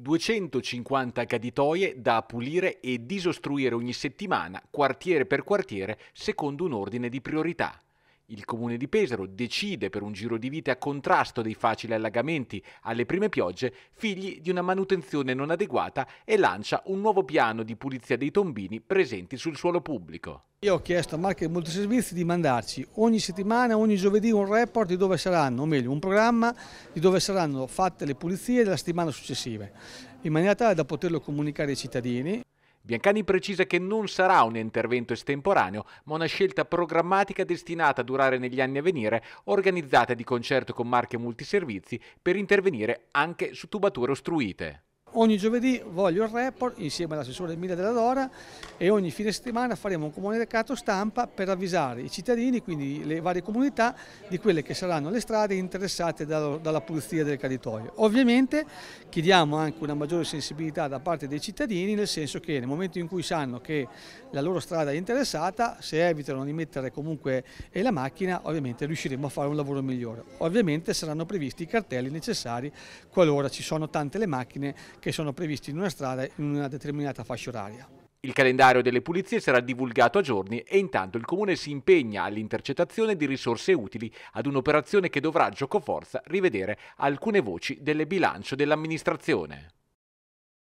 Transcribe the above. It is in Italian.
250 caditoie da pulire e disostruire ogni settimana, quartiere per quartiere, secondo un ordine di priorità. Il comune di Pesaro decide per un giro di vite a contrasto dei facili allagamenti alle prime piogge, figli di una manutenzione non adeguata e lancia un nuovo piano di pulizia dei tombini presenti sul suolo pubblico. Io ho chiesto a Marche Multiservizi di mandarci ogni settimana, ogni giovedì un report di dove saranno, o meglio un programma di dove saranno fatte le pulizie della settimana successiva, in maniera tale da poterlo comunicare ai cittadini. Biancani precisa che non sarà un intervento estemporaneo, ma una scelta programmatica destinata a durare negli anni a venire, organizzata di concerto con marche multiservizi per intervenire anche su tubature ostruite. Ogni giovedì voglio il report insieme all'assessore Emilia della Dora e ogni fine settimana faremo un comunicato stampa per avvisare i cittadini, quindi le varie comunità, di quelle che saranno le strade interessate dalla pulizia del territorio. Ovviamente chiediamo anche una maggiore sensibilità da parte dei cittadini, nel senso che nel momento in cui sanno che la loro strada è interessata, se evitano di mettere comunque la macchina, ovviamente riusciremo a fare un lavoro migliore. Ovviamente saranno previsti i cartelli necessari qualora ci sono tante le macchine che sono previsti in una strada in una determinata fascia oraria. Il calendario delle pulizie sarà divulgato a giorni e intanto il Comune si impegna all'intercettazione di risorse utili ad un'operazione che dovrà giocoforza rivedere alcune voci delle bilancio dell'amministrazione.